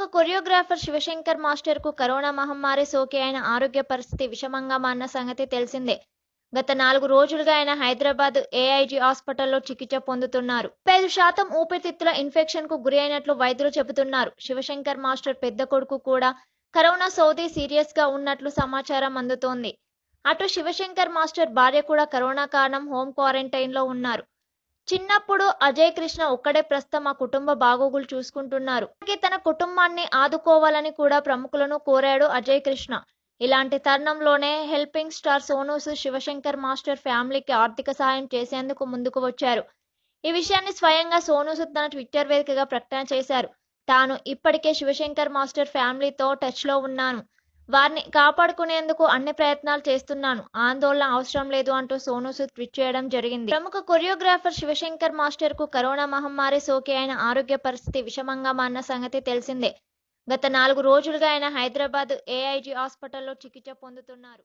ప్రముఖ choreographer Shivashankar master కు corona మహమ్మారి సోకి ఆయన ఆరోగ్య పరిస్థితి విషమంగా మారిన సంగతి తెలిసిందే గత నాలుగు రోజులుగా ఆయన హైదరాబాద్ ఏఐజీ హాస్పిటల్లో చికిత్స పొందుతున్నారు పది శాతం ఊపిరితిత్తుల ఇన్ఫెక్షన్ కు గురి అయినట్లు వైద్యులు చెబుతున్నారు శివశంకర్ మాస్టర్ పెద్ద కొడుకు కూడా కరోనా సోది సీరియస్ గా ఉన్నట్లు సమాచారం అందుతోంది అటు శివశంకర్ మాస్టర్ భార్య కూడా కరోనా కారణం హోం క్వారంటైన్ లో ఉన్నారు చిన్నప్పుడు అజయ్ కృష్ణ ఒక్కడే ప్రస్తుతం ఆ కుటుంబ బాగోగులు చూసుకుంటున్నారు తన కుటుంబాన్ని ఆదుకోవాలని కూడా ప్రముఖులను కోరాడు అజయ్ కృష్ణ ఇలాంటి తరుణంలోనే హెల్పింగ్ స్టార్ సోనూస్ శివశంకర్ మాస్టర్ ఫ్యామిలీకి ఆర్థిక సాయం చేసేందుకు ముందుకు వచ్చారు ఈ విషయాన్ని స్వయంగా సోనూసు తన ట్విట్టర్ వేదికగా ప్రకటన చేశారు తాను ఇప్పటికే శివశంకర్ మాస్టర్ ఫ్యామిలీతో టచ్లో ఉన్నాను వారిని కాపాడుకునేందుకు అన్ని ప్రయత్నాలు చేస్తున్నాను ఆందోళన అవసరం లేదు అంటూ సోను సూద్ ట్వీట్ చేయడం జరిగింది ప్రముఖ కొరియోగ్రాఫర్ శివశంకర్ మాస్టర్ కు కరోనా మహమ్మారి సోకి అయిన ఆరోగ్య పరిస్థితి విషమంగా మారిన సంగతి తెలిసిందే గత నాలుగు రోజులుగా ఆయన హైదరాబాద్ ఏఐజీ హాస్పిటల్లో చికిత్స పొందుతున్నారు